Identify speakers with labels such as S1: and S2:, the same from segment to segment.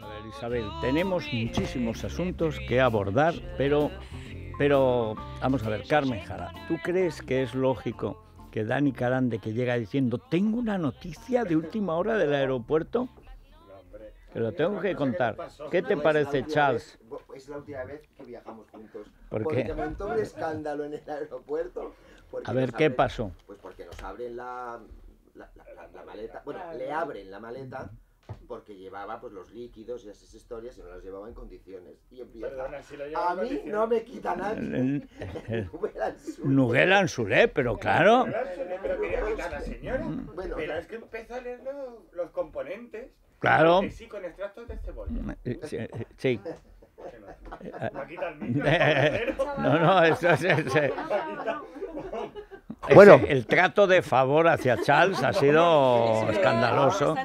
S1: A ver, Isabel, tenemos muchísimos asuntos que abordar, pero, pero vamos a ver, Carmen Jara, ¿tú crees que es lógico que Dani Carande, que llega diciendo, tengo una noticia de última hora del aeropuerto? Te lo tengo que contar. ¿Qué te parece, Charles?
S2: es la última vez que viajamos juntos. porque me montó un escándalo en el aeropuerto. A ver, ¿qué pasó? Pues porque nos abren la maleta. Bueno, le abren la maleta porque llevaba pues los líquidos y esas historias y no las llevaba en condiciones. Y empieza, Perdona, si lo a mí no me quita nada. Nuguel
S1: Sule, eh, pero claro.
S2: Pero quería la
S1: señora. pero es que empezó a leer los, componentes. Claro. Que sí, con
S3: extractos de cebolla. Eh, eh, sí. sí.
S1: No, no, eso es... Bueno, el trato de favor hacia Charles ha sido escandaloso.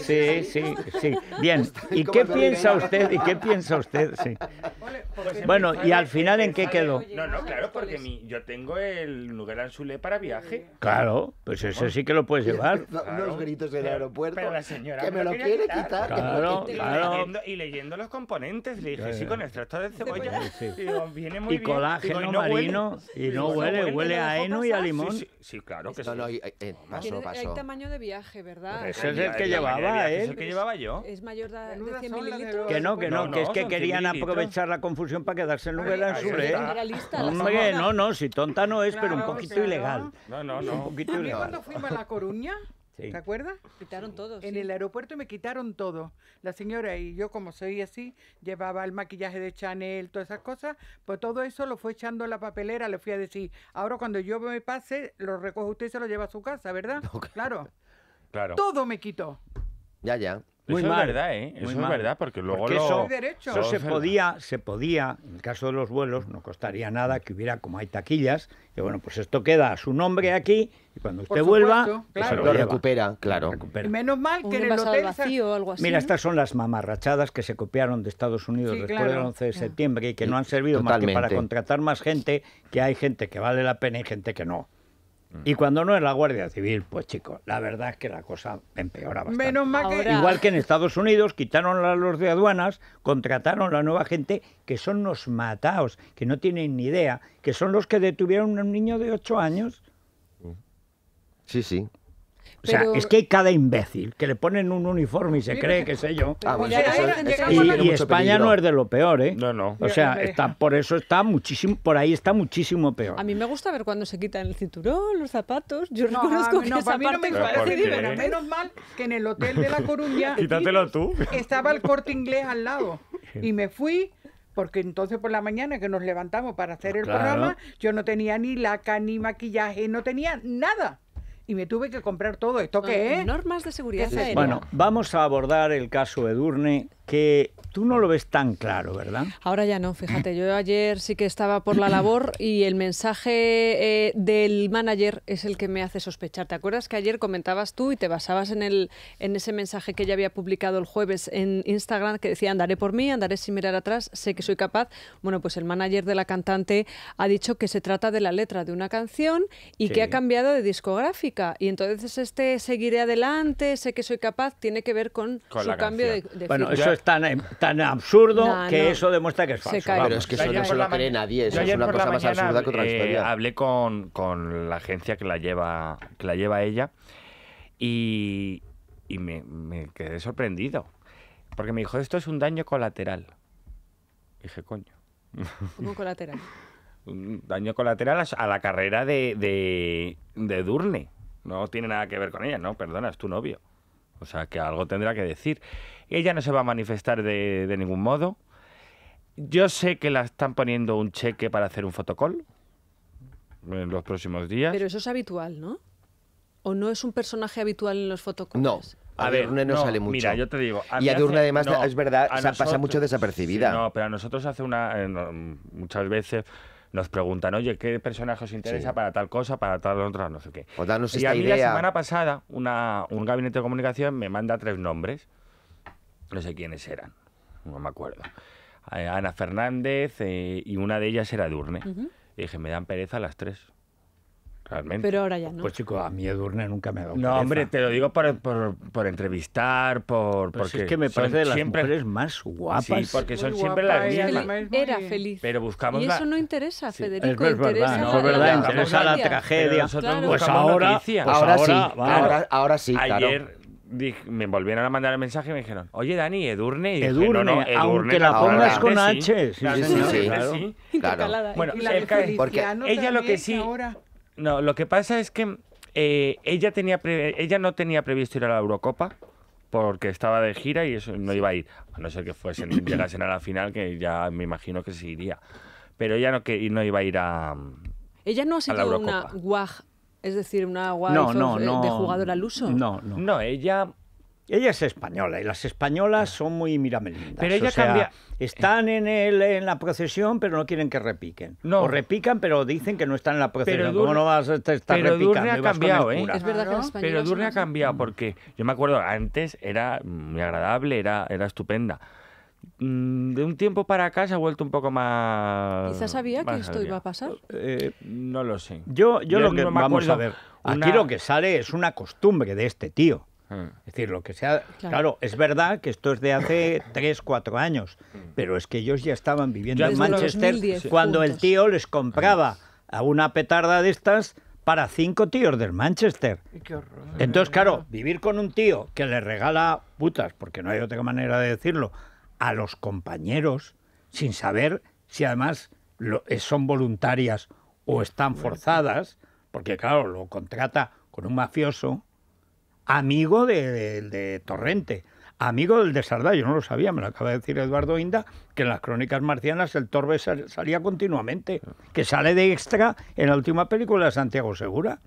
S1: Sí, sí, sí. Bien, ¿y qué piensa usted? ¿Y qué piensa usted? Bueno, ¿y al final en qué quedó?
S3: No, no, claro, porque mi, yo tengo el lugar azulé eh, para viaje. Claro,
S1: pues eso sí que lo puedes llevar.
S2: Los gritos del aeropuerto. Pero
S3: la señora que me lo quiere quitar. Claro, claro. Y leyendo, los componentes, le dije, sí, con extracto de cebolla. Sí.
S4: y colágeno
S2: marino. Y no huele, huele Huele a heno y a limón. Sí, sí, sí, claro que sí. No, eh, paso, paso. Hay
S4: tamaño de viaje, ¿verdad? Ese pues es el que llevaba, ¿eh? Es el que llevaba yo. Es mayor de 100 mililitros. Que no, que no, que es que querían aprovechar
S1: la confusión para quedarse en lugar azul, ¿eh? Hombre, no, no, si tonta no es, pero un poquito ilegal. No, no, no. Un poquito ilegal. cuando
S5: fuimos a La Coruña ¿Te acuerdas? Quitaron todo. En el aeropuerto me quitaron todo. La señora y yo, como soy así, llevaba el maquillaje de Chanel, todas esas cosas. Pues todo eso lo fue echando a la papelera. Le fui a decir, ahora cuando yo me pase, lo recoge usted y se lo lleva a su casa, ¿verdad? claro. claro. Todo me quitó.
S2: Ya, ya. Muy es
S1: verdad, ¿eh? es verdad, porque luego eso, se podía, se podía, en el caso de los vuelos, no costaría nada que hubiera, como hay taquillas, que bueno, pues esto queda a su nombre aquí y cuando usted vuelva, pues lo, recupera, claro.
S5: Menos mal que en el hotel... Vacío, algo así. Mira, estas
S1: son las mamarrachadas que se copiaron de Estados Unidos después del 11 de septiembre y que no han servido más que para contratar más gente, que hay gente que vale la pena y gente que no. Y cuando no es la Guardia Civil, pues chicos, la verdad es que la cosa empeora bastante.
S5: Menos mal Igual que
S1: en Estados Unidos, quitaron a los de aduanas, contrataron a la nueva gente, que son los mataos, que no tienen ni idea, que son los que detuvieron a un niño de 8 años.
S2: Sí, sí. O sea, es que
S1: hay cada imbécil que le ponen un uniforme y se cree, que sé yo. Ah, y, España no es de lo peor, ¿eh? No, no. O sea, está, por eso está muchísimo, por ahí está muchísimo peor.
S4: A mí me gusta ver cuando se quitan el cinturón, los zapatos. Yo reconozco que esa me parece Menos mal que en el hotel de La Coruña.
S3: tú. Estaba
S5: el corte inglés al lado. Y me fui porque entonces por la mañana que nos levantamos para hacer el programa, yo no tenía ni laca, ni maquillaje, no tenía nada y me tuve que comprar todo. ¿Esto
S4: qué Normas de seguridad Bueno,
S1: vamos a abordar el caso Edurne que tú no lo ves tan claro, ¿verdad?
S4: Ahora ya no, fíjate, yo ayer sí que estaba por la labor y el mensaje eh, del manager es el que me hace sospechar. ¿Te acuerdas que ayer comentabas tú y te basabas en, el, en ese mensaje que ya había publicado el jueves en Instagram que decía andaré por mí, andaré sin mirar atrás, sé que soy capaz? Bueno, pues el manager de la cantante ha dicho que se trata de la letra de una canción y que ha cambiado de discográfica. Y entonces este seguiré adelante, sé que soy capaz, tiene que ver con, su cambio de, de bueno,
S1: tan, em, tan absurdo que eso demuestra que es falso. Pero es que eso no se lo
S3: cree
S2: nadie, eso es una cosa más absurda que otra historia. Eh,
S3: hablé con, la agencia que la lleva, que la lleva ella y, me, quedé sorprendido. Porque me dijo, esto es un daño colateral. dije, coño. ¿Un colateral? un daño colateral a la carrera de, de, de, Durne. No tiene nada que ver con ella, no, perdona, es tu novio. O sea, que algo tendrá que decir. Ella no se va a manifestar de, de ningún modo. Yo sé que la están poniendo un cheque para hacer un fotocall en los próximos días. Pero eso es habitual, ¿no?
S4: ¿O no es un personaje habitual en los fotocalls?
S3: No. A, ver, Durne no, sale mucho. Mira, yo te digo. y a Durne, además, es verdad, pasa mucho desapercibida. no, pero a nosotros hace una. Eh, muchas veces nos preguntan, oye, ¿qué personaje os interesa para tal cosa, para tal otra, no sé qué? Pues y a mí la semana pasada, un gabinete de comunicación me manda tres nombres no sé quiénes eran, no me acuerdo. Eh, Ana Fernández eh, y una de ellas era Durne. dije, me dan pereza las tres. Realmente. Pero ahora ya no. Pues chico, a mí Durne nunca me ha dado No, hombre, te lo digo por, por, entrevistar, por... Pues porque es que me parece de las siempre... más guapas. Sí, porque
S1: son siempre las mismas.
S4: Era feliz. Pero buscamos Y eso no interesa, Federico, es verdad, No, es verdad, interesa la tragedia. Pues, pues, ahora,
S3: ahora, sí, ahora, Ayer, me volvieron a mandar el mensaje y me dijeron, oye Dani, Edurne. Edurne, no, aunque la pongas con H. Sí, sí, sí. claro. Bueno, porque ella lo que sí... No, lo que pasa es que eh, ella, tenía ella no tenía previsto ir a la Eurocopa porque estaba de gira y eso no iba a ir. A no ser que fuesen, llegasen a la final, que ya me imagino que se iría. Pero ella no, que, no iba a ir a...
S4: Ella no ha sido una guaj es decir, una wife no, eh, de jugador al
S3: uso. No, no. No, ella ella es española y las
S1: españolas son muy miramelindas. Pero ella cambia. Están en, en la procesión, pero no quieren que
S3: repiquen. No. O repican, pero dicen que no están en la procesión. Pero ¿Cómo no vas a estar pero Durne ha cambiado, ¿eh? Es verdad que las Pero Durne ha cambiado porque yo me acuerdo, antes era muy agradable, era, era estupenda. Mm, de un tiempo para acá se ha vuelto un poco más. Quizás sabía
S4: que esto iba a pasar.
S3: Eh, no lo sé. Yo, yo, lo que vamos a ver. Aquí
S1: lo que sale es una costumbre de este tío. Ah. Es decir, lo que sea. Claro. es verdad que esto es de hace 3, 4 años, pero es que ellos ya estaban viviendo en Manchester cuando el tío les compraba a una petarda de estas para cinco tíos del Manchester. Entonces, claro, vivir con un tío que le regala putas, porque no hay otra manera de decirlo, a los compañeros sin saber si además eh, son voluntarias o están forzadas, porque claro, lo contrata con un mafioso, amigo de, de, Torrente, amigo del de Sardá, yo no lo sabía, me lo acaba de decir Eduardo Inda, que en las crónicas marcianas el Torbe salía continuamente, ah. que sale de extra en la última película de Santiago Segura.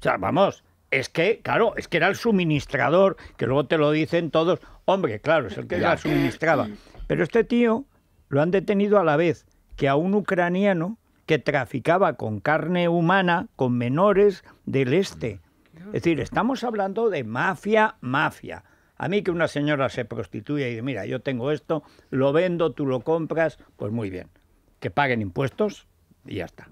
S1: O sea, vamos, es que, claro, es que era el suministrador, que luego te lo dicen todos. Hombre, claro, es el que la suministraba. Pero este tío lo han detenido a la vez que a un ucraniano que traficaba con carne humana con menores del este. Es decir, estamos hablando de mafia, mafia. A mí que una señora se prostituya y dice, mira, yo tengo esto, lo vendo, tú lo compras, pues muy bien. Que paguen impuestos y ya está.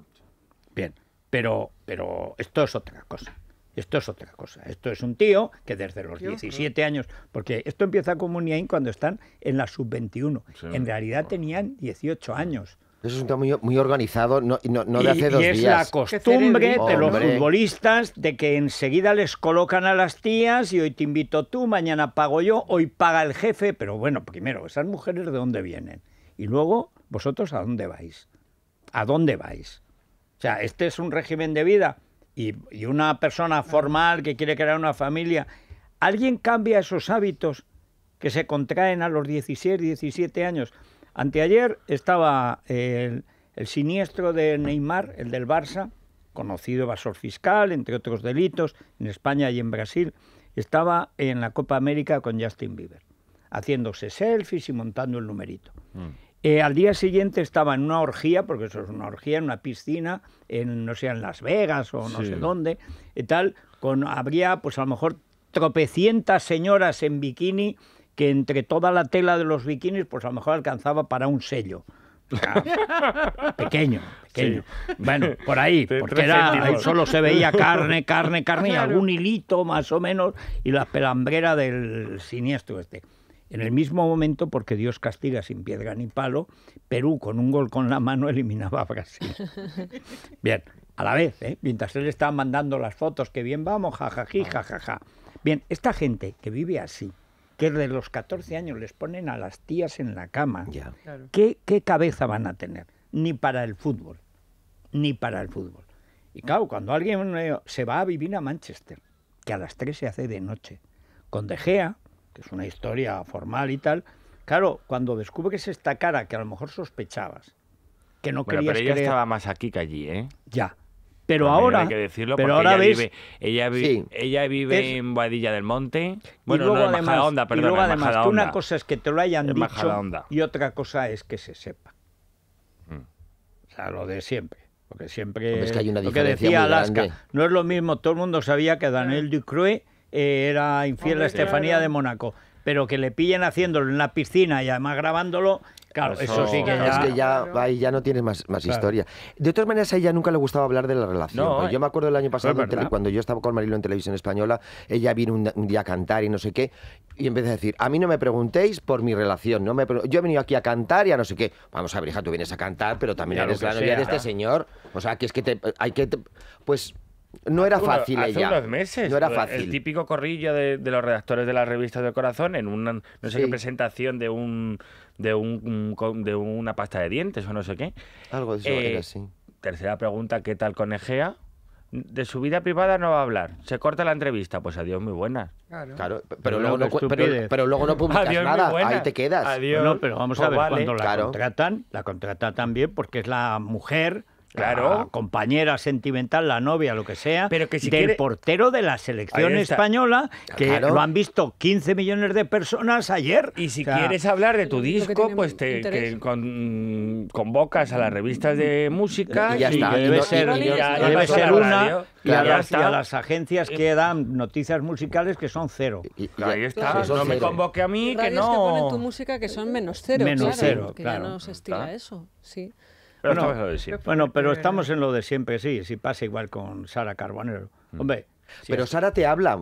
S1: Bien, pero, pero esto es otra cosa. Esto es otra cosa. Esto es un tío que desde los 17 años, porque esto empieza como un cuando están en la sub-21. en realidad oh. tenían 18 años.
S2: Eso es un tema muy, organizado, no, no, de hace y, dos y es la costumbre de los
S1: futbolistas de que enseguida les colocan a las tías y hoy te invito tú, mañana pago yo, hoy paga el jefe. Pero bueno, primero, esas mujeres de dónde vienen. Y luego, vosotros a dónde vais. ¿A dónde vais? O sea, este es un régimen de vida y, una persona formal que quiere crear una familia, ¿alguien cambia esos hábitos que se contraen a los 16, 17 años? Anteayer estaba eh, el, siniestro de Neymar, el del Barça, conocido evasor fiscal, entre otros delitos, en España y en Brasil, estaba en la Copa América con Justin Bieber, haciéndose selfies y montando el numerito. Mm. Eh, al día siguiente estaba en una orgía, porque eso es una orgía, en una piscina, no sé, en Las Vegas o no sé dónde, y tal, con, habría pues a lo mejor tropecientas señoras en bikini que entre toda la tela de los bikinis pues a lo mejor alcanzaba para un sello. pequeño, pequeño. Bueno, por ahí, porque solo se veía carne, carne, carne, algún hilito más o menos, y la pelambrera del siniestro este. En el mismo momento, porque Dios castiga sin piedra ni palo, Perú con un gol con la mano eliminaba a Brasil. Bien, a la vez, ¿eh? mientras él estaba mandando las fotos, que bien vamos, jajají, jajaja. Bien, esta gente que vive así, que de los 14 años les ponen a las tías en la cama, ¿qué, ¿qué cabeza van a tener? Ni para el fútbol, ni para el fútbol. Y claro, cuando alguien eh, se va a vivir a Manchester, que a las 3 se hace de noche, con De Gea, que es una historia formal y tal, claro, cuando descubres esta cara que a lo mejor sospechabas,
S3: que no bueno, querías pero ella estaba más aquí que allí, ¿eh? Ya. Pero ahora, hay que decirlo pero ahora ella vive, ella, vive en Boadilla del Monte, bueno, no, además, Onda, perdón, además que una cosa es que
S1: te lo hayan dicho y otra cosa es que se sepa. O mm. sea, lo de siempre. Porque siempre. es que hay una lo que decía Alaska. No es lo mismo, todo el mundo sabía que Daniel Ducruet era infiel a Estefanía de Mónaco. Pero que le pillen haciéndolo en la piscina y además grabándolo, Claro, eso, sí que ya. Es que
S2: ya, no tienes más, historia. De todas maneras, a ella nunca le gustaba hablar de la relación. yo eh. me acuerdo el año pasado, cuando yo estaba con Marilo en televisión española, ella vino un, día a cantar y no sé qué, y empecé a decir: A mí no me preguntéis por mi relación. no me Yo he venido aquí a cantar y a no sé qué. Vamos a ver, hija, tú vienes a cantar, pero también eres la novia de este señor. O sea, que es que te, hay que. pues no era fácil hace unos meses. No era fácil. El
S3: típico corrillo de, los redactores de las revistas del corazón en una no sé qué presentación de un de un, de una pasta de dientes o no sé qué. Algo de eso así. Eh, tercera pregunta, ¿qué tal con Egea? De su vida privada no va a hablar. Se corta la entrevista. Pues adiós, muy buenas. Claro. pero, luego no, pero, luego no, publicas
S2: nada. Ahí te quedas. Adiós. No, pero vamos a ver, la
S3: contratan, la contrata también porque
S1: es la mujer Claro. compañera sentimental, la novia, lo que sea, Pero que si del portero de la selección española, que lo han visto 15 millones de personas
S3: ayer. Y si quieres hablar de tu disco, pues te convocas a las revistas de música. Y ya está. debe ser, una. y a, las,
S1: agencias que dan noticias musicales que son cero. Y, ahí está, no me convoque
S3: a mí,
S4: que no. que ponen tu música que son menos cero. Menos cero, que ya no se estira eso, sí. Pero bueno, bueno, pero estamos
S1: en lo de siempre, sí. Si pasa igual con Sara Carbonero. Mm. Hombre. pero
S2: Sara te habla.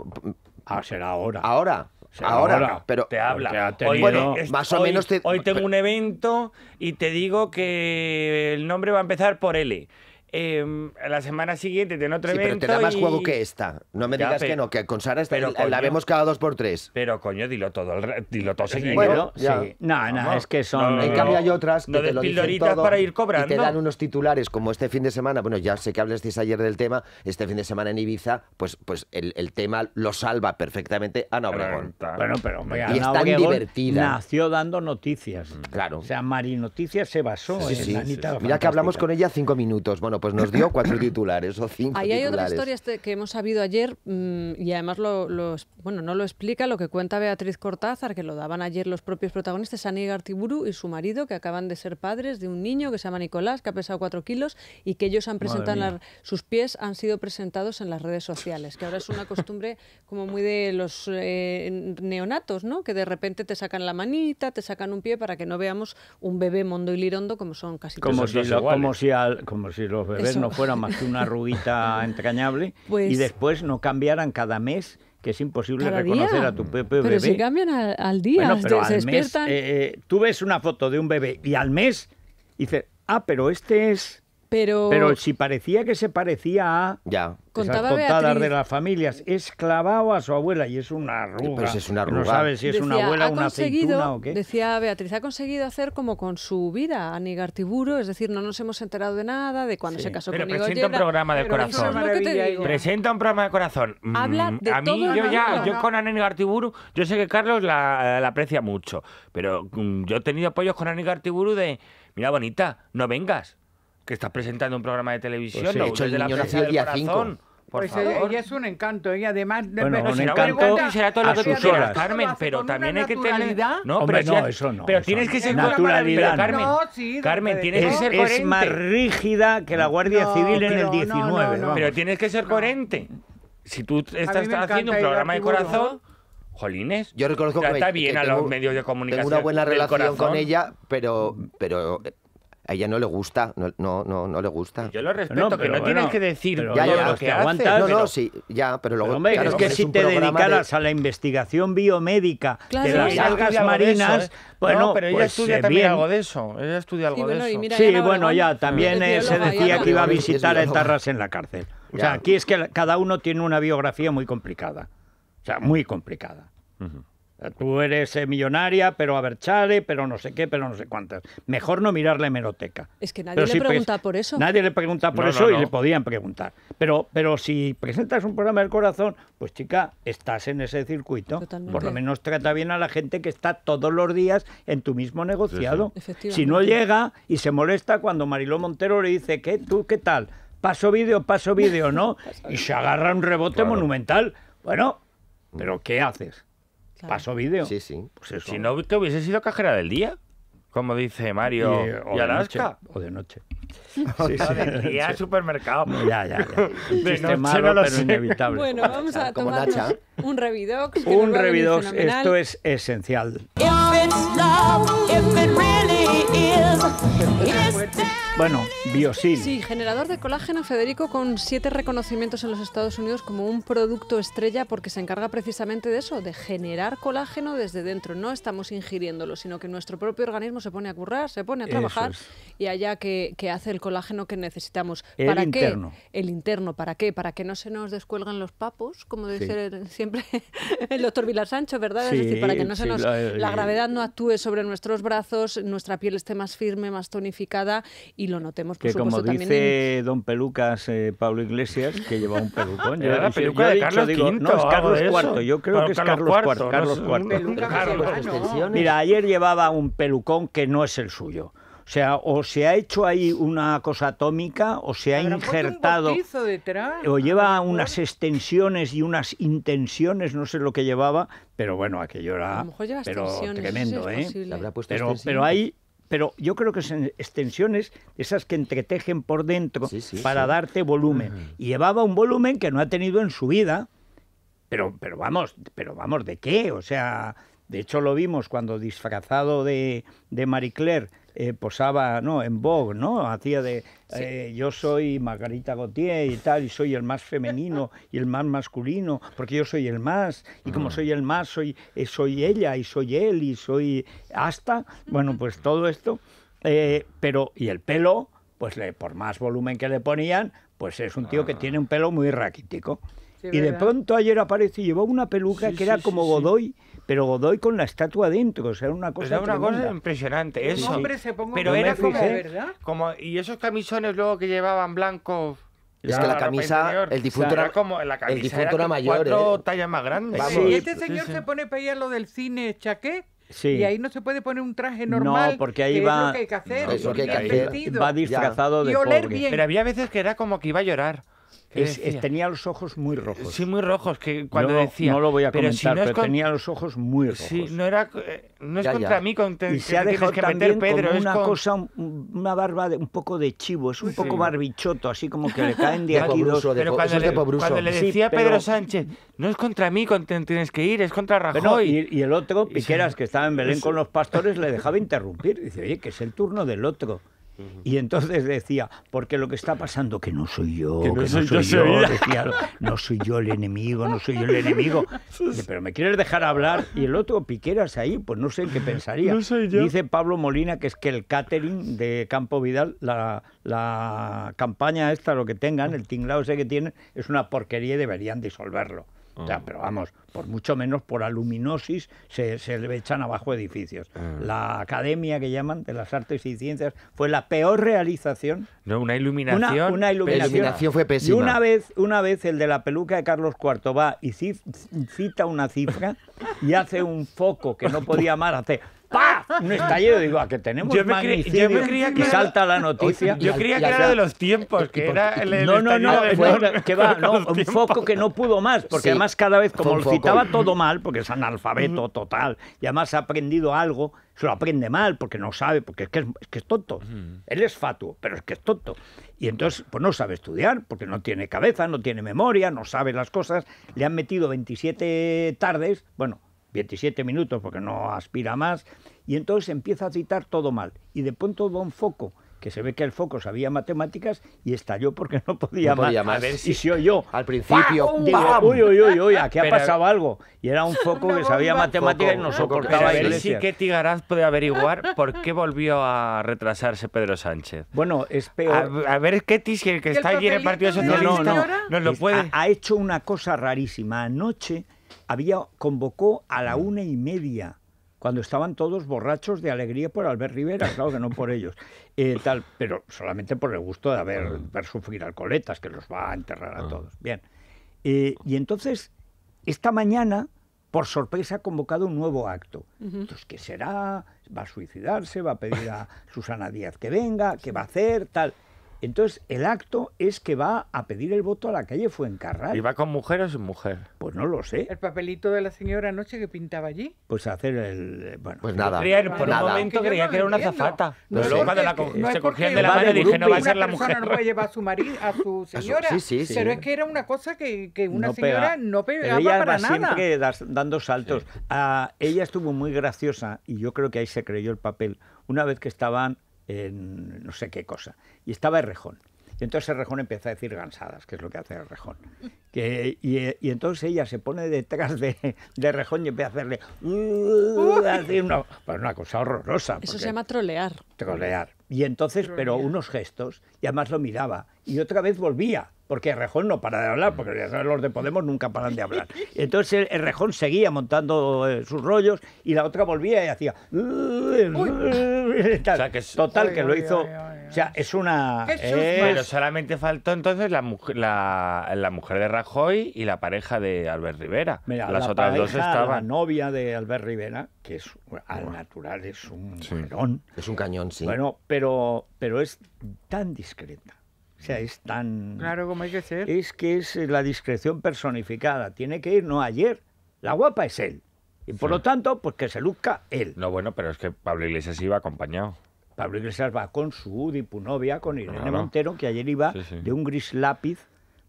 S2: Ah, será ahora. Ahora. ahora, pero te habla. Hoy, más o menos te...
S3: hoy tengo un evento y te digo que el nombre va a empezar por L. Em, la semana siguiente te otro sí, pero te da más juego que esta. No
S2: me digas que no, que con Sara está, la, vemos cada dos por tres. Pero coño, dilo todo, dilo todo seguido. Bueno, Sí. No, no, es que son... en cambio hay otras que te lo dicen todo para ir cobrando. Y te dan unos titulares como este fin de semana, bueno, ya sé que hablasteis ayer del tema, este fin de semana en Ibiza, pues, pues el, tema lo salva perfectamente Ana Obregón. Bueno, pero... Mira, y es tan divertida.
S1: Nació dando noticias. Claro. O sea, Mari Noticias se basó en Anita Mira que hablamos
S2: con ella cinco minutos, bueno, pues nos dio cuatro titulares o cinco. Ahí hay otra historia
S4: este, que hemos sabido ayer mm, y además lo, bueno, no lo explica lo que cuenta Beatriz Cortázar, que lo daban ayer los propios protagonistas, Ani Gartiburu y su marido, que acaban de ser padres de un niño que se llama Nicolás, que ha pesado cuatro kilos y que ellos han presentado, sus pies han sido presentados en las redes sociales, que ahora es una costumbre como muy de los eh, neonatos, ¿no? Que de repente te sacan la manita, te sacan un pie para que no veamos un bebé mondo y lirondo como son casi todos si lo,
S1: como si bebés no fuera más que una arruguita entrañable y pues después no cambiaran cada mes que es imposible reconocer a tu bebé. Pero si
S4: cambian al, día, despiertan. Eh,
S1: eh, tú ves una foto de un bebé y al mes dices, ah, pero
S4: este es pero...
S1: si parecía que se parecía a contadas de las familias, esclavado a su abuela y es una ruta es una No sabe si es una abuela, o una aceituna o qué.
S4: Decía Beatriz, ha conseguido hacer como con su vida a Tiburu, es decir, no nos hemos enterado de nada, de cuando se casó pero presenta un programa de corazón.
S3: presenta un programa de corazón. Habla de a mí, todo yo ya, yo con Ana Tiburu, yo sé que Carlos la, aprecia mucho, pero mm, yo he tenido apoyos con Ana Tiburu de, mira bonita, no vengas que estás presentando un programa de televisión. Pues sí, hecho el niño nació el día 5. Pues ella eh, es
S5: un encanto, y además de bueno, un encanto y será todo lo que tú quieras, Carmen, pero también hay que tener
S3: no, Hombre, pero no, eso no. Pero tienes que ser naturalidad, Carmen. No, sí, Carmen, tienes que ser coherente. Es más rígida que la Guardia Civil en el 19, pero tienes que ser coherente.
S2: Si tú estás haciendo un programa de corazón, Jolines. Yo reconozco Trata que está bien a los medios de comunicación. Tengo una buena relación con ella, pero, pero a ella no le gusta, no, no, no, le gusta. Yo lo respeto, que no tienes que
S1: decir ya, lo que, No, no, sí, ya, pero luego... es que si te dedicaras a la investigación biomédica de las algas marinas... ¿eh? Bueno, pero ella pues, estudia eh, también algo de eso. Ella estudia algo de eso. sí, bueno, ya, también eh, se decía que iba a visitar a etarras en la cárcel. O sea, aquí es que cada uno tiene una biografía muy complicada. O sea, muy complicada. Tú eres eh, millonaria, pero a ver, chale, pero no sé qué, pero no sé cuántas. Mejor no mirar la hemeroteca.
S4: Es que nadie le pregunta por eso. Nadie le
S1: pregunta por eso y le podían preguntar. Pero, pero si presentas un programa del corazón, pues chica, estás en ese circuito. Por lo menos trata bien a la gente que está todos los días en tu mismo negociado. Si no llega y se molesta cuando Mariló Montero le dice, ¿qué tú qué tal? Paso vídeo, paso vídeo, ¿no? y se agarra un rebote
S3: monumental. Bueno, mm. pero ¿qué haces? Paso vídeo. Sí, sí. Pues si no, te hubiese sido cajera del día. Como dice Mario y, eh, o De noche, o de noche. Sí, sí, supermercado. ya, ya, ya. De no lo pero inevitable.
S1: Bueno, vamos a tomar
S4: un Revidox. un Revidox, esto
S1: es esencial. Bueno, Biosil. Sí,
S4: generador de colágeno, Federico, con siete reconocimientos en los Estados Unidos como un producto estrella porque se encarga precisamente de eso, de generar colágeno desde dentro. No estamos ingiriéndolo, sino que nuestro propio organismo se pone a currar, se pone a trabajar y allá que, hace el colágeno que necesitamos. ¿Para interno. Qué? El interno, ¿para qué? Para que no se nos descuelgan los papos, como dice siempre el doctor Vilar Sancho, ¿verdad? es decir, para que no se nos, la, la eh, gravedad no actúe sobre nuestros brazos, nuestra piel esté más firme, más tonificada y que como dice
S1: don Pelucas eh, Pablo Iglesias, que lleva un pelucón. digo, No, es Carlos IV, yo creo que es Carlos IV. Carlos Mira, ayer llevaba un pelucón que no es el suyo. O sea, o se ha hecho ahí una cosa atómica, o se ha injertado, o lleva unas extensiones y unas intenciones, no sé lo que llevaba, pero bueno, aquello era pero tremendo, ¿eh? Pero, pero hay pero yo creo que son extensiones esas que entretejen por dentro para darte volumen. Y llevaba un volumen que no ha tenido en su vida, pero, pero vamos, pero vamos, ¿de qué? O sea, de hecho lo vimos cuando disfrazado de, de Marie Claire eh, posaba ¿no? en Vogue, ¿no? Hacía de eh, yo soy Margarita Gautier y tal, y soy el más femenino y el más masculino, porque yo soy el más, y como mm. soy el más, soy, eh, soy ella y soy él y soy hasta, bueno, pues todo esto, pero, y el pelo, pues le, por más volumen que le ponían, pues es un tío que ah. tiene un pelo muy raquítico. y de pronto ayer apareció y llevó una peluca que era como Godoy pero Godoy con la estatua adentro,
S3: o sea, era una pues cosa, era una cosa impresionante. Eso. Hombre, se pongo pero era como, ¿verdad? como, y esos camisones luego que llevaban blancos. Es que la camisa, el difunto era, como la camisa el difunto era, mayor, cuatro ¿eh? tallas más grandes. y este señor se
S5: pone para ir a lo del cine chaqué. Sí. Y ahí no se puede poner un traje normal. No, porque ahí va. Es que hay que hacer. que hay que hacer. Va
S3: disfrazado de pobre. Pero había veces que era como que iba a llorar tenía los ojos muy rojos. Sí, muy rojos, que cuando decía... No lo voy a pero comentar, no pero tenía los ojos muy rojos. no, era, eh,
S1: es contra mí se ha dejado que meter Pedro. una cosa, una barba de, un poco de chivo, es un poco barbichoto, así como que le caen de aquí pero cuando, le, decía a Pedro
S3: Sánchez, no es contra mí con tienes que ir, es contra Rajoy.
S1: y, el otro, Piqueras, que estaba en Belén con los pastores, le dejaba interrumpir. Dice, oye, que es el turno del otro. Y entonces decía, porque lo que está pasando, que no soy yo, que no, soy, yo, decía, no soy yo el enemigo, no soy yo el enemigo. pero me quieres dejar hablar. Y el otro, Piqueras ahí, pues no sé qué pensaría. Dice Pablo Molina que es que el catering de Campo Vidal, la, campaña esta, lo que tengan, el tinglado ese que tienen, es una porquería y deberían disolverlo. Ah. pero vamos, por mucho menos por aluminosis se, se le echan abajo edificios.
S3: Ah. La
S1: academia que llaman de las artes y ciencias fue la peor realización.
S3: No, una iluminación. Una, iluminación. fue pésima. Y una
S1: vez, una vez el de la peluca de Carlos IV va y cita una cifra y hace un foco que no podía más hacer ¡Pah! Un estallido, digo, a que tenemos yo creía que y salta la noticia. Yo creía que era de los tiempos, que era el, el No, no, no, que no, un foco que no pudo más, porque además cada vez, como lo citaba todo mal, porque es analfabeto total, y además ha aprendido algo, se lo aprende mal, porque no sabe, porque es que es, tonto. Él es fatuo, pero es que es tonto. Y entonces, pues no sabe estudiar, porque no tiene cabeza, no tiene memoria, no sabe las cosas. Le han metido 27 tardes, bueno, 27 minutos porque no aspira más, y entonces empieza a citar todo mal. Y de pronto va un foco que se ve que el foco sabía matemáticas y estalló porque no podía, más. A ver si, y yo. oyó. Al principio, uy, uy, uy, uy, aquí ha pasado algo. Y era un foco que sabía matemáticas y no soportaba A ver si
S3: Ketty Garaz puede averiguar por qué volvió a retrasarse Pedro Sánchez. Bueno, es peor. A, ver, Ketty, si el que está allí en el Partido Socialista no, no, lo puede.
S1: ha hecho una cosa rarísima. Anoche había, convocó a la mm. una y media cuando estaban todos borrachos de alegría por Albert Rivera, claro que no por ellos, eh, tal, pero solamente por el gusto de haber ah. ver sufrir al coletas, que los va a enterrar a ah. todos. Bien. Eh, y entonces, esta mañana, por sorpresa, ha convocado un nuevo acto. Entonces, ¿qué será? ¿Va a suicidarse? ¿Va a pedir a Susana Díaz que venga? ¿Qué va a hacer? Tal. Entonces, el acto es que va a pedir el voto a la calle Fuencarral. ¿Y va con mujer o sin mujer? Pues no lo sé. ¿El papelito de la señora anoche que pintaba allí? Pues hacer el... Bueno, pues nada. por un momento
S3: creía que era una zafata.
S1: No Pero luego la, se cogían de la mano y dije, no va
S2: a
S3: ser la mujer. no va
S5: llevar a su marido, a su señora. Sí, sí, sí. Pero es que era una cosa que, que una señora no pegaba ella para va nada. siempre
S1: dando saltos. Ah, ella estuvo muy graciosa, y yo creo que ahí se creyó el papel, una vez que estaban no sé qué cosa. Y estaba Errejón. Y entonces Errejón empieza a decir gansadas, que es lo que hace Errejón. Que, y, entonces ella se pone detrás de, de Errejón y empieza a hacerle... Uh, pues una cosa horrorosa. Eso se llama
S4: trolear. Trolear.
S1: Y entonces, pero unos gestos, y además lo miraba, y otra vez volvía, porque Rejón no para de hablar, porque los de Podemos nunca paran de hablar. Entonces el, Rejón seguía montando eh, sus rollos, y la otra volvía y hacía... Total, que lo hizo eh. O sea, es una. Pero
S3: solamente faltó entonces la, la, la, mujer de Rajoy y la pareja de Albert Rivera. Las la otras dos estaba La
S1: novia de Albert Rivera, que es al natural es un
S2: Es un cañón, sí. Bueno,
S1: pero, pero es tan discreta. O sea, es tan. Claro, como hay que ser. Es que es la discreción personificada. Tiene que ir, no ayer. La guapa es él. Y por lo tanto, pues que se luzca él.
S3: No, bueno, pero es que Pablo Iglesias iba acompañado.
S1: Pablo Iglesias va con su dipunovia, con Irene Montero, que ayer iba de un gris lápiz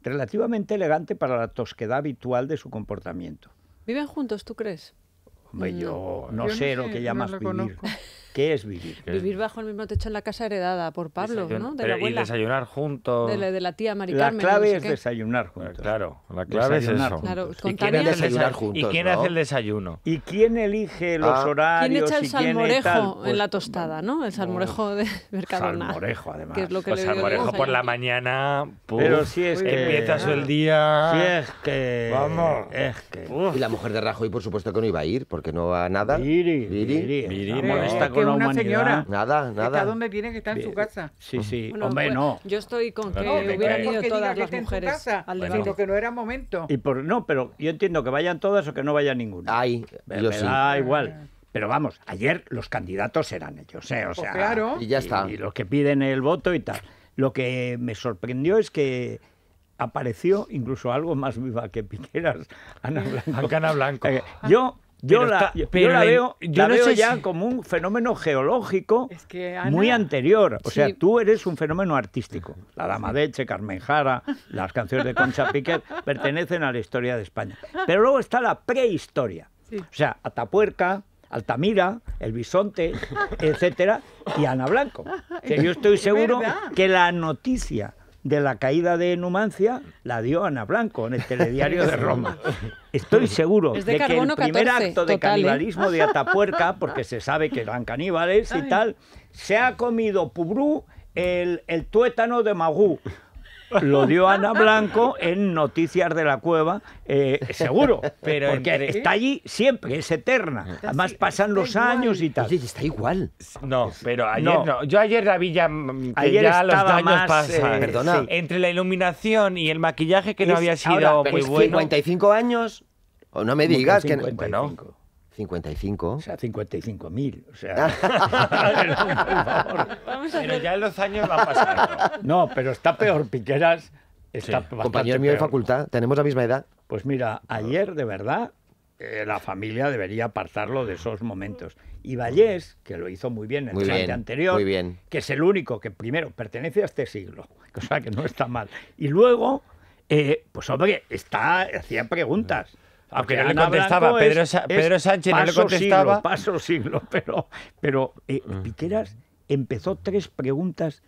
S1: relativamente elegante para la tosquedad habitual de su comportamiento.
S4: ¿Viven juntos, tú crees?
S1: yo no sé, lo que llamas no vivir.
S3: ¿Qué es vivir?
S1: Vivir
S4: bajo el mismo techo en la casa heredada por Pablo, ¿no? De la abuela. Y
S3: desayunar juntos. De la, tía Mari La clave es desayunar juntos. Claro, la clave es eso.
S1: ¿Y, quién hace ¿Y quién hace el desayuno? ¿Y quién elige los ah. horarios? ¿Quién echa el salmorejo en pues la
S4: tostada, no? El salmorejo de Mercadona. Salmorejo, además. El pues salmorejo por
S3: la mañana. Pero si es que... Empiezas el día... Si es que...
S1: Vamos.
S2: Es que... Y la mujer de Rajoy, por supuesto que no iba a ir, porque no va a nada. Viri. Viri. Viri una Señora nada, nada. Está
S5: tiene que estar en su casa.
S2: Sí, sí. Hombre,
S3: no. Yo estoy con que hubieran
S5: ido todas las mujeres al que no era momento. Y
S3: por,
S1: no, pero yo entiendo que vayan todas o que no vaya ninguna. Ay, igual. Pero vamos, ayer los candidatos eran ellos, ¿eh? O pues sea, claro. y ya está. Y, los que piden el voto y tal. Lo que me sorprendió es que apareció incluso algo más viva que Piqueras, Ana Blanco. Ana Blanco. Eh, yo yo, la, veo, yo veo ya como un fenómeno geológico muy anterior. O sea, tú eres un fenómeno artístico. La Dama de Che Carmen Jara, las canciones de Concha Piquet pertenecen a la historia de España. Pero luego está la prehistoria. O sea, Atapuerca, Altamira, El Bisonte, etcétera, y Ana Blanco. Que yo estoy seguro que la noticia de la caída de Numancia la dio Ana Blanco en el telediario de Roma. Estoy seguro de, que el primer acto de ¿eh? canibalismo de Atapuerca, porque se sabe que eran caníbales y tal, se ha comido Pubrú el, el tuétano de Magú lo dio Ana Blanco en Noticias de la Cueva, eh, seguro, pero está allí siempre, es eterna. Además pasan los años
S3: y tal. Oye, está igual. No, pero ayer no. Yo ayer la vi ya, mm, ya los daños eh, pasan. Perdona. Entre la iluminación y el maquillaje que no había sido muy bueno. 55
S2: años, o no me digas que... No, 55. O sea, 55.000. O sea,
S3: Pero ya en los años va pasar.
S1: No, pero está peor,
S2: Piqueras. Está sí. Compañero mío de facultad, tenemos la misma edad. Pues mira, ayer
S1: de verdad eh, la familia debería apartarlo de esos momentos. Y Vallés, que lo hizo muy bien en el bien, anterior, que es el único que primero pertenece a este siglo, cosa que no está mal. Y luego, eh, pues hombre, está, hacía preguntas. Aunque no le contestaba, Pedro, Pedro, Sánchez no le contestaba. paso siglo, pero, pero eh, ah. Piqueras empezó tres preguntas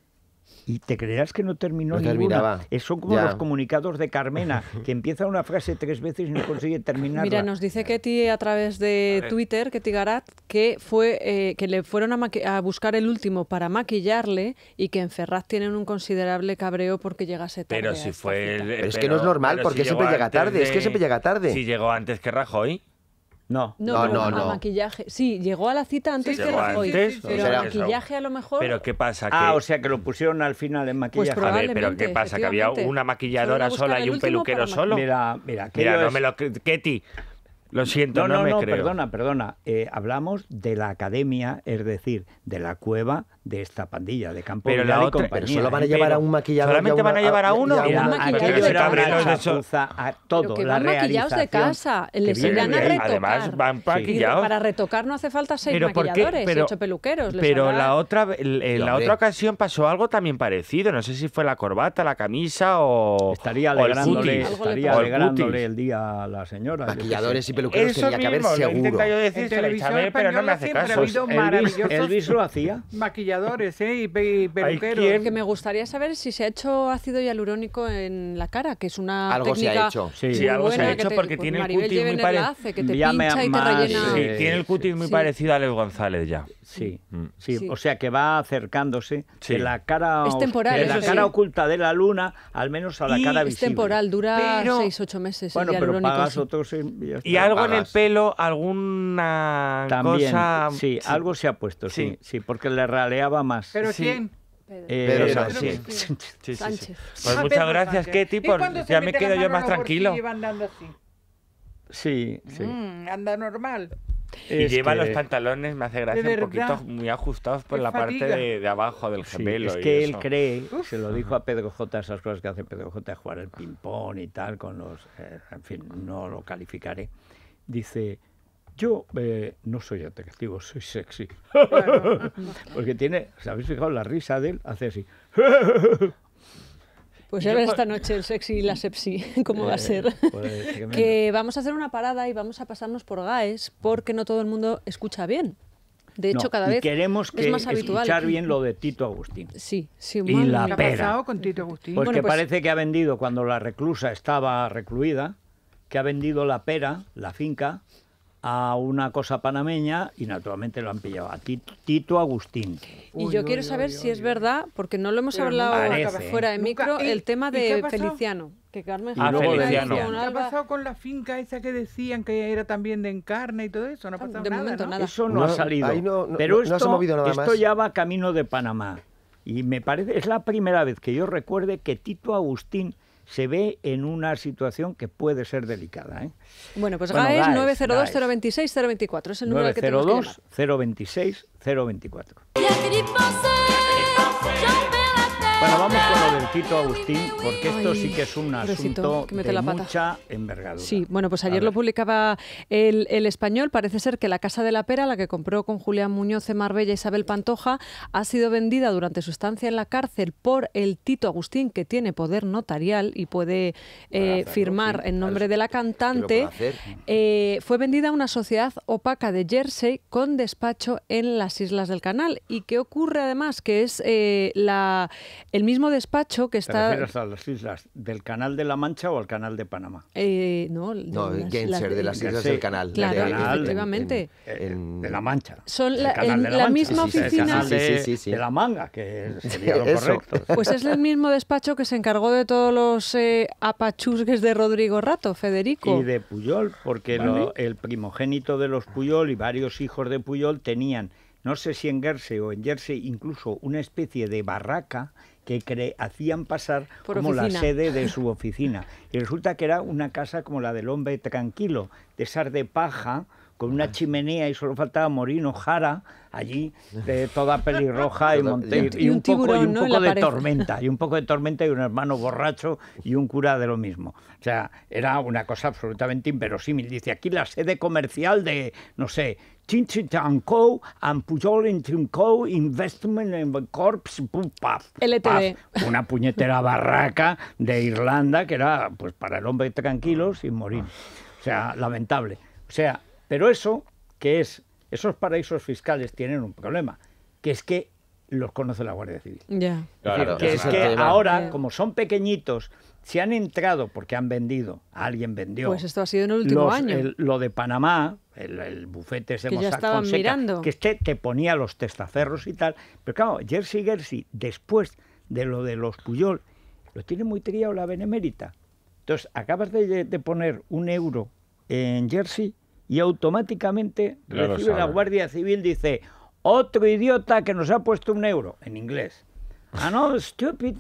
S1: y te creerás que no terminó no ninguna. Terminaba. Son como los comunicados de Carmena, que empieza una frase tres veces y no consigue terminarla. Mira, nos
S4: dice Ketty a través de Twitter, Ketty Garat, que, fue, eh, que le fueron a, buscar el último para maquillarle y que en Ferraz tienen un considerable cabreo porque llegase tarde. Pero si
S3: fue... es que no es normal porque siempre llega tarde, es que siempre llega tarde. Si llegó antes que Rajoy. No,
S1: no, no,
S4: maquillaje. Sí, llegó a la cita antes que Rajoy. pero maquillaje a lo mejor. Pero qué
S1: pasa Ah, o sea que lo pusieron al final en pues maquillaje. a ver, pero qué pasa que había una maquilladora sola y un peluquero solo. Mira, mira, mira, no me lo
S3: Ketty. Lo siento, no, me creo. Perdona,
S1: perdona. Eh, hablamos de la academia, es decir, de la cueva de esta pandilla de campo pero la otra, Pero solo van a ¿eh? llevar a un maquillador. Solamente van a llevar a uno. A, un maquillador de
S2: A todo, que van maquillados de casa. Les irán a retocar. Además van maquillados. Para
S4: retocar no hace falta seis maquilladores, pero, ocho peluqueros. Pero la
S3: otra, en la otra ocasión pasó algo también parecido. No sé si fue la corbata, la camisa o Estaría alegrándole, estaría alegrándole el
S1: día a la señora. Maquilladores y peluqueros tenía que haber seguro. Intenta yo decir, pero no me hace caso. Pues Elvis lo hacía.
S5: Maquilladores maquilladores ¿eh? y, y peluqueros. Quien... Que
S4: me gustaría saber si se ha hecho ácido hialurónico en la cara, que es una algo técnica se ha hecho. Sí, sí algo se ha hecho te, porque tiene el cutis muy parecido.
S3: Sí, sí. tiene el cutis muy parecido a Alex
S1: González ya. Mm. Sí, sí, o sea que va acercándose de la cara, la cara oculta de la luna, al menos a la cara visible. Es
S4: temporal, dura seis ocho meses. Bueno, pero pagas otros y, algo en el
S1: pelo, alguna cosa. Sí, algo se ha puesto, sí, sí, porque le raleaba más. ¿Pero quién? Eh, pero Sí, Pues muchas gracias, Ketty, ya me quedo yo más tranquilo. Sí, sí. Mm,
S5: anda normal.
S3: Y lleva los pantalones, me hace gracia, un poquito muy ajustados por la parte de, abajo del gemelo. es que él cree, se lo dijo
S1: a Pedro J, esas cosas que hace Pedro J, jugar el ping-pong y tal, con los. Eh, en fin, no lo calificaré. Dice. Yo eh, no soy atractivo, soy sexy. Porque tiene, ¿sabéis fijado? La risa de él hace así.
S4: Pues ya ver esta noche el sexy y la sepsi, cómo va a eh, ser. que, vamos a hacer una parada y vamos a pasarnos por GAES porque no todo el mundo escucha bien. De hecho, cada vez queremos es más habitual. escuchar bien lo
S1: de Tito Agustín. Sí,
S4: sí, y la pera. Ha
S1: pasado
S5: con Tito Agustín? Porque pues parece
S1: que ha vendido cuando la reclusa estaba recluida, que ha vendido la pera, la finca, a una cosa panameña y naturalmente lo han pillado a Tito, Agustín. Y yo quiero saber si
S4: es verdad, porque no lo hemos hablado fuera de ¿eh? micro, el tema de Feliciano. Que Carmen ah, ¿Qué ha pasado con la
S5: finca esa que decían que era también de encarne y todo eso? No ha ah, pasado nada, momento, Eso
S4: no, ha salido.
S2: Pero esto, esto
S1: ya va camino de Panamá. Y me parece, es la primera vez que yo recuerde que Tito Agustín se ve en una situación que puede ser delicada.
S4: ¿eh? Bueno, pues bueno, GAES, 902-026-024, es el número que tenemos
S1: que llamar. 026 024 bueno, vamos con lo del Tito Agustín, porque esto sí que es un asunto de envergadura. Sí,
S4: bueno, pues ayer lo publicaba el, Español. Parece ser que la Casa de la Pera, la que compró con Julián Muñoz Marbella Marbella Isabel Pantoja, ha sido vendida durante su estancia en la cárcel por el Tito Agustín, que tiene poder notarial y puede eh, firmar en nombre de la cantante. Eh, fue vendida a una sociedad opaca de Jersey con despacho en las Islas del Canal. ¿Y qué ocurre además? Que es eh, la el mismo despacho que está.
S1: ¿Te las islas del Canal de la Mancha o al Canal de Panamá?
S4: Eh, no, de Genser, de, las islas del Canal. de, efectivamente.
S1: Eh, de la Mancha.
S4: Son la, la, misma oficina.
S1: de, la manga, que sería lo correcto. Pues es el
S4: mismo despacho que se encargó de todos los eh, apachusques de Rodrigo Rato, Federico. Y
S1: de Puyol, porque el primogénito de los Puyol y varios hijos de Puyol tenían, no sé si en Guerse o en Jersey, incluso una especie de barraca que hacían pasar como la sede de su oficina. Y resulta que era una casa como la del hombre tranquilo, de sar de paja, con una ah. chimenea y solo faltaba Morino Jara allí de toda pelirroja y, monte, y, un, poco, de tormenta y un poco de tormenta y un hermano borracho y un cura de lo mismo o sea era una cosa absolutamente inverosímil dice aquí la sede comercial de no sé Investment in the Corps, Una puñetera barraca de Irlanda que era pues para el hombre tranquilo sin morir. O sea, lamentable. O sea, pero eso que es, esos paraísos fiscales tienen un problema, que es que los conoce la Guardia Civil. que es que ahora, como son pequeñitos si han entrado porque han vendido, alguien vendió. Pues esto
S4: ha sido en el último año.
S1: lo de Panamá, el, bufete se que Mossack que este te ponía los testaferros y tal. Pero claro, Jersey Jersey, después de lo de los Puyol, lo tiene muy triado la Benemérita. Entonces, acabas de, poner un euro en Jersey y automáticamente recibe la Guardia Civil, dice, otro idiota que nos ha puesto un euro, en inglés. Ah, no, stupid,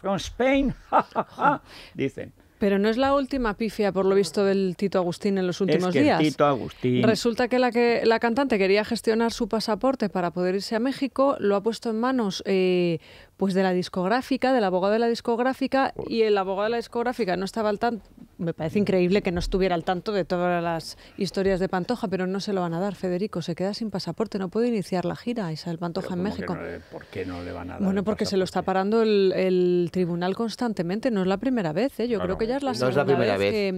S4: from Spain, dicen. Pero no es la última pifia, por lo visto, del Tito Agustín en los últimos días. Tito
S1: Agustín. Resulta
S4: que la, que la cantante quería gestionar su pasaporte para poder irse a México, lo ha puesto en manos eh, pues de la discográfica, del abogado de la discográfica, y el abogado de la discográfica no estaba al tanto. Me parece increíble que no estuviera al tanto de todas las historias de Pantoja, pero no se lo van a dar, Federico. Se queda sin pasaporte, no puede iniciar la gira Isabel Pantoja en México. ¿Por qué no le van a dar? Bueno, porque se lo está parando el, tribunal constantemente. No es la primera vez, ¿eh? yo creo que ya es la segunda vez, que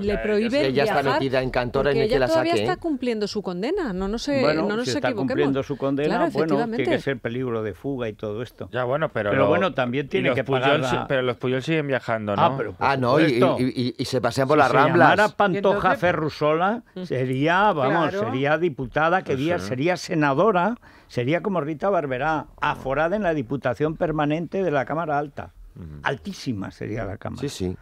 S4: le, prohíbe que Ella está metida en cantora y que ella todavía ¿eh? está cumpliendo su condena. No, no, sé, bueno, no si está cumpliendo
S1: su condena, bueno, tiene que
S3: ser peligro de fuga y todo esto bueno,
S1: pero, bueno,
S2: también tiene que Pero
S3: los Puyol siguen viajando, ¿no? Ah, no, ah, y,
S2: se pasean por si las
S3: se Llamara
S1: Pantoja pues, Ferrusola mm. sería, vamos, sería diputada, que pues día, sería senadora, sería como Rita Barberá, aforada en la Diputación Permanente de la Cámara Alta. Altísima sería la Cámara. Sí, sí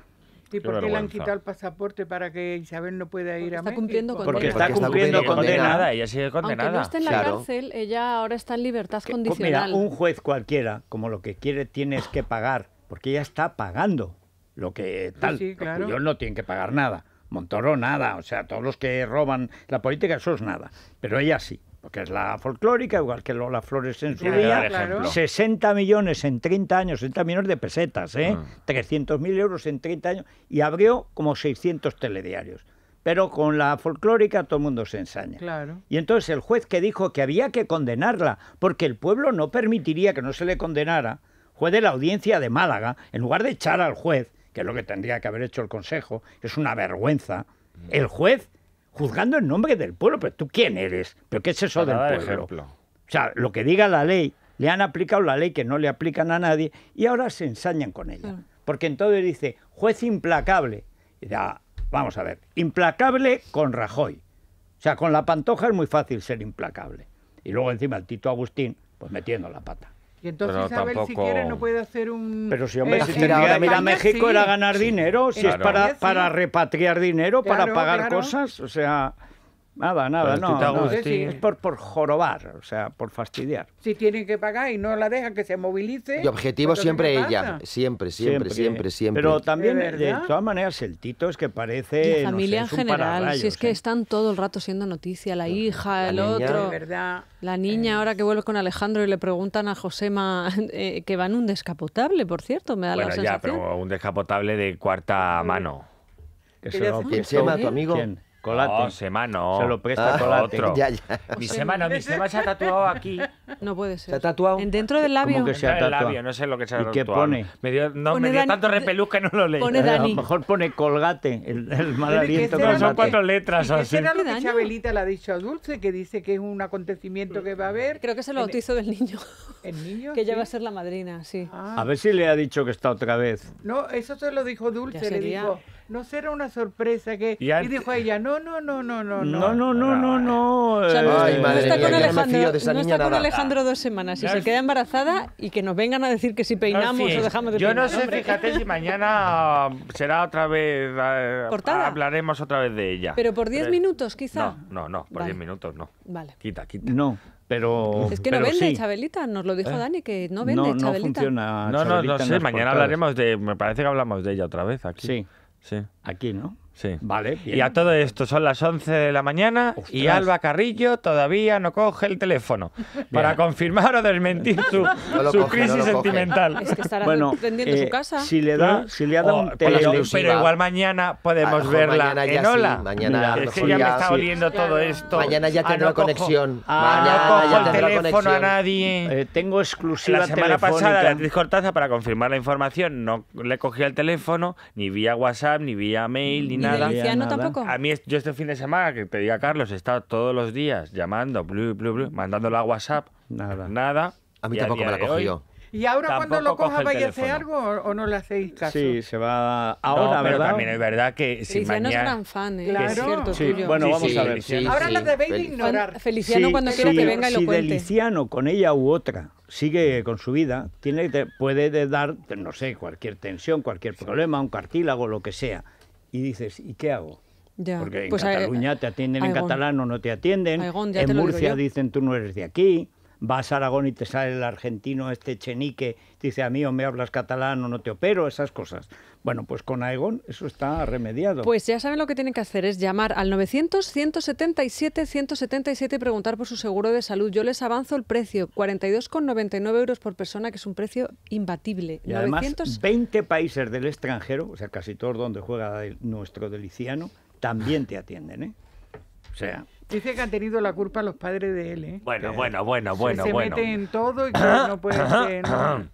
S1: por qué le han quitado el
S5: pasaporte para que Isabel no pueda ir a está México. Cumpliendo Porque está
S1: cumpliendo condenada,
S3: ella sigue condenada. Aunque no
S5: esté
S1: en la cárcel,
S4: ella ahora está en libertad oh, condicional. Mira, un
S1: juez cualquiera, como lo que quiere, tienes que pagar, porque ella está pagando lo que pues tal. Sí, claro. no tienen que pagar nada. Montoro nada, o sea, todos los que roban la política, eso es nada. Pero ella sí porque es la folclórica, igual que Lola Flores en su día, 60 millones en 30 años, 60 millones de pesetas, ¿eh? 300.000 ah. euros en 30 años, y abrió como 600 telediarios. Pero con la folclórica todo el mundo se ensaña. Y entonces el juez que dijo que había que condenarla, porque el pueblo no permitiría que no se le condenara, juez de la audiencia de Málaga, en lugar de echar al juez, que es lo que tendría que haber hecho el Consejo, es una vergüenza, mm. el juez juzgando en nombre del pueblo. Pero tú quién eres? ¿Pero qué es eso del pueblo? O sea, lo que diga la ley, le han aplicado la ley que no le aplican a nadie y ahora se ensañan con ella. Porque entonces dice, juez implacable. Y vamos a ver, implacable con Rajoy. O sea, con la pantoja es muy fácil ser implacable. Y luego encima el Tito Agustín, pues metiendo la pata. Y
S5: entonces pero Isabel, tampoco... si quiere, no puede hacer un... Pero si, hombre, eh, si tendría que ir a México era ganar
S1: dinero, si es para, para repatriar dinero, para pagar cosas, o sea... Nada, nada, no, es por, por jorobar, o sea, por fastidiar.
S5: Si tienen que pagar y no la dejan que se movilice. Y objetivo pues
S1: siempre ella, siempre, siempre, siempre, siempre, Pero también, de, eh, todas maneras, el Tito es que parece. La familia en general, si es que ¿eh?
S4: están todo el rato siendo noticia, la hija, el otro. la niña, eh. ahora que vuelve con Alejandro y le preguntan a Josema que van un descapotable, por cierto, me da la sensación. ya, pero
S3: un descapotable de cuarta mm. mano. Eso
S5: no, ¿Quién se llama tu amigo? Colate. No, Sema no. Se lo presta ah, Colate. Otro. Mi semana,
S4: mi Sema se ha tatuado aquí. No puede ser. ¿Se ha tatuado? ¿Dentro del labio? ¿Cómo que se ha tatuado? labio, no sé lo que se ha tatuado. ¿Y qué pone?
S1: Me dio, no, tanto repelús que no lo leí. Pone Dani. A lo mejor pone Colgate, el, el mal aliento. Que son cuatro letras o
S3: así. ¿Qué será lo que Chabelita
S5: le ha dicho a Dulce, que dice que es un acontecimiento que va a haber? Creo que se lo bautizó del niño. ¿El niño? Que ella va a ser la madrina, sí. Ah. A
S1: ver si le ha dicho que está otra vez.
S5: No, eso se lo dijo Dulce, le dijo no será una sorpresa
S4: que y, dijo ella, no, no, no, no, no, no,
S1: no, no, no, no. no, está, eh, eh, eh, no con,
S4: Alejandro, no está con Alejandro dos semanas. y se queda embarazada y que nos vengan a decir que si peinamos o dejamos de Yo peinar. Yo no sé, fíjate si
S3: mañana será otra vez ¿Cortada? hablaremos otra vez de ella. Pero por diez minutos, quizá. No, no, no, por diez minutos no. Vale. Quita, quita. No. Pero, es que no vende
S4: Chabelita, nos lo dijo Dani, que no vende Chabelita. No, funciona, no, Chabelita no, no sé, mañana hablaremos
S3: de, me parece que hablamos de ella otra vez aquí. Sí. Sí. Aquí, ¿no? Sí. Vale. Bien. Y a todo esto son las 11 de la mañana y Alba Carrillo todavía no coge el teléfono para confirmar o desmentir su, su crisis sentimental. Es que estará bueno, su eh, casa. Si le, da, si le ha dado un teléfono. Pero igual mañana podemos verla mañana en Ola. mañana es que ya, me está sí. oliendo todo esto. Mañana ya ah, tendrá conexión. Ah, mañana no cojo ya el teléfono conexión. a nadie. Eh, tengo exclusiva La semana telefónica. pasada, Beatriz Cortaza, para confirmar la información, no le cogí el teléfono ni vía WhatsApp, ni vía mail, ni, ni nada nada. tampoco. A mí, yo este fin de semana, que te diga Carlos, he estado todos los días llamando, blu, blu, blu, mandándole a WhatsApp. Nada. Nada. A mí tampoco me la cogió.
S5: ¿Y ahora cuando lo coja vais a hacer algo o, no le hacéis caso? Sí,
S3: se va ahora, ¿verdad? también es verdad que si Feliciano mañana...
S1: es gran
S4: fan, ¿eh? Claro. Cierto, Bueno, vamos a ver. ahora la debéis de ignorar. Feliciano cuando quiera que venga y lo cuente. Si
S1: Feliciano con ella u otra sigue con su vida, tiene, puede dar, no sé, cualquier tensión, cualquier problema, un cartílago, lo que sea y dices, ¿y qué hago?
S4: Porque en pues Cataluña
S1: te atienden en catalán o no te atienden, en Murcia dicen tú no eres de aquí, vas a Aragón y te sale el argentino este chenique, dice a mí o me hablas catalán o no te opero, esas cosas. Bueno, pues con Aegon eso está remediado. Pues
S4: ya saben lo que tienen que hacer, es llamar al 900-177-177 y preguntar por su seguro de salud. Yo les avanzo el precio, 42,99 euros por persona, que es un precio imbatible. Y además,
S1: 20 países del extranjero, o sea, casi todos donde juega nuestro deliciano, también te atienden, ¿eh? O sea...
S5: Dice que han tenido la culpa los padres de él, ¿eh?
S3: Bueno, bueno, bueno, bueno. se meten mete en todo y que no
S1: puede ser.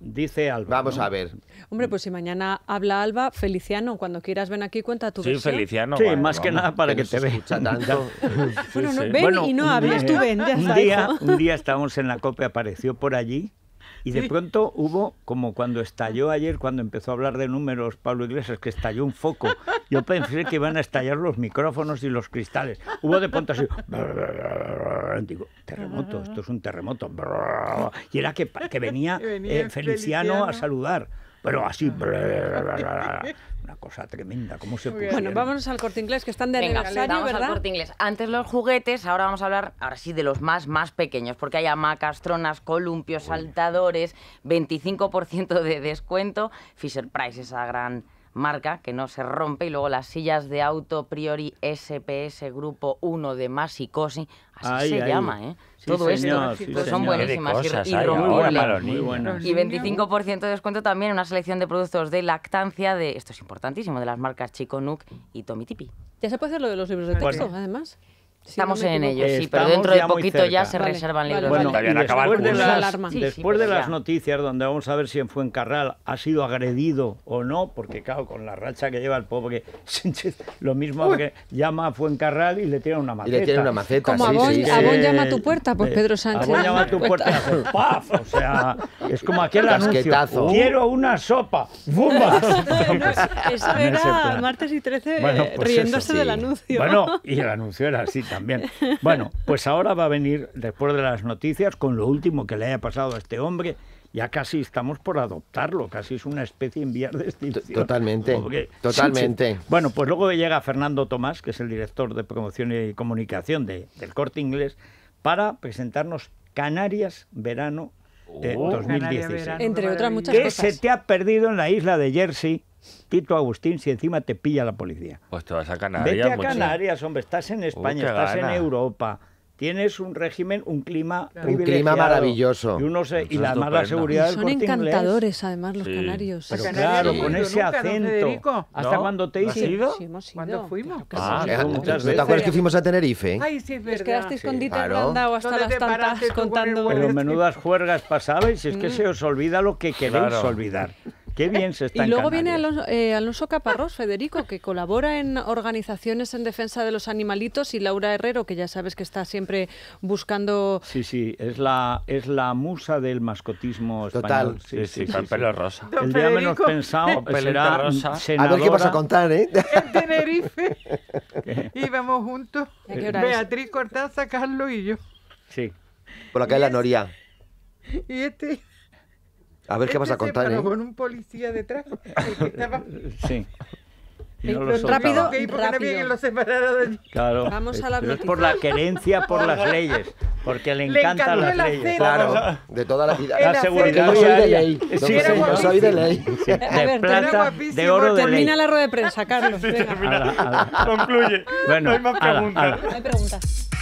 S3: Dice Alba. Vamos a ver.
S4: Hombre, pues si mañana habla Alba, Feliciano, cuando quieras ven aquí, cuenta tu Sí, Feliciano. Sí,
S1: más que nada para que, te vean. tanto. bueno, no, ven y no hables, tú ven. Ya un, día, un día estábamos en la copia, apareció por allí y de pronto hubo, como cuando estalló ayer, cuando empezó a hablar de números Pablo Iglesias, que estalló un foco. Yo pensé que iban a estallar los micrófonos y los cristales. Hubo de pronto así. Digo, terremoto, esto es un terremoto. Y era que, que venía, eh, Feliciano a saludar pero así. Ah. Una cosa tremenda, ¿cómo se puede? Bueno, vámonos
S4: al corte inglés, que están de Venga, vamos al corte inglés. Antes los juguetes, ahora vamos a hablar, ahora sí, de los más, más
S3: pequeños, porque hay hamacas, tronas, columpios, saltadores, 25% de descuento. Fisher Price, esa gran marca que no se rompe y luego las sillas de auto Priori SPS Grupo 1 de Masicosi, así se llama, ¿eh? Todo esto pues son buenísimas y, y 25% de descuento también en una selección de productos de lactancia de esto es importantísimo de las marcas Chico Nook y Tommy Tipi.
S4: Ya se puede hacer lo de los libros de texto, además. Estamos en ello, sí, pero dentro de poquito ya se reservan libros. Bueno,
S1: después, de las, después de las noticias, donde vamos a ver si en Fuencarral ha sido agredido o no, porque claro, con la racha que lleva el pobre Sánchez, lo mismo que llama a Fuencarral y le tira una maceta. le tira una maceta, Como Abón, llama a tu puerta, pues eh, Pedro Sánchez. llama a tu puerta, ¡paf! O sea, es como aquel anuncio. Uh, quiero una sopa, ¡bumba! eso era
S4: martes y 13 eh, pues riéndose del anuncio. Bueno, y el
S1: anuncio era así también. Bueno, pues ahora va a venir, después de las noticias, con lo último que le haya pasado a este hombre. Ya casi estamos por adoptarlo, casi es una especie en de extinción. Totalmente, totalmente. Bueno, pues luego llega Fernando Tomás, que es el director de promoción y comunicación del Corte Inglés, para presentarnos Canarias Verano de 2016. Entre otras muchas que se te ha perdido en la isla de Jersey Tito Agustín si encima te pilla la policía. Pues te vas a Canarias. Vete a Canarias, hombre, estás en España, estás en Europa. Tienes un régimen, un clima Un clima maravilloso. Y, se, y la mala seguridad y Son encantadores, además, los canarios. Pero claro, con ese acento. ¿Hasta cuándo te hice? ido? ¿Cuándo fuimos? Ah, ¿No te acuerdas que
S2: fuimos a Tenerife?
S5: Ay, sí, es verdad. Os quedasteis con hasta las tantas contando... Pero menudas
S1: juergas pasabais, es que mm. se os olvida lo que queréis olvidar. Qué eh, bien se está. Y luego viene
S4: eh, Alonso, Caparrós, Federico, que colabora en organizaciones en defensa de los animalitos, y Laura Herrero, que ya sabes que está siempre buscando.
S1: Sí, sí, es la es la musa del mascotismo español. Sí, sí, sí con pelo rosa. el día menos pensado será A ver qué vas a
S2: contar, ¿eh? En Tenerife
S5: Y íbamos juntos. Beatriz Cortázar, Carlos y yo.
S2: Sí. Por acá es la Noria. Y este a ver qué este vas a contar. ¿eh? con un
S5: policía detrás.
S2: Sí. No lo rápido,
S5: rápido. No de... Claro. Vamos a la es por la querencia, por las leyes.
S1: Porque le,
S4: encantan las leyes. Claro,
S2: de toda la vida. La, seguridad. Yo soy de ley. Sí, sí, soy de ley. De ver, plata, de oro, de Termina
S4: la rueda de prensa, Carlos. Venga. termina Concluye. Bueno, no hay más preguntas. No hay preguntas.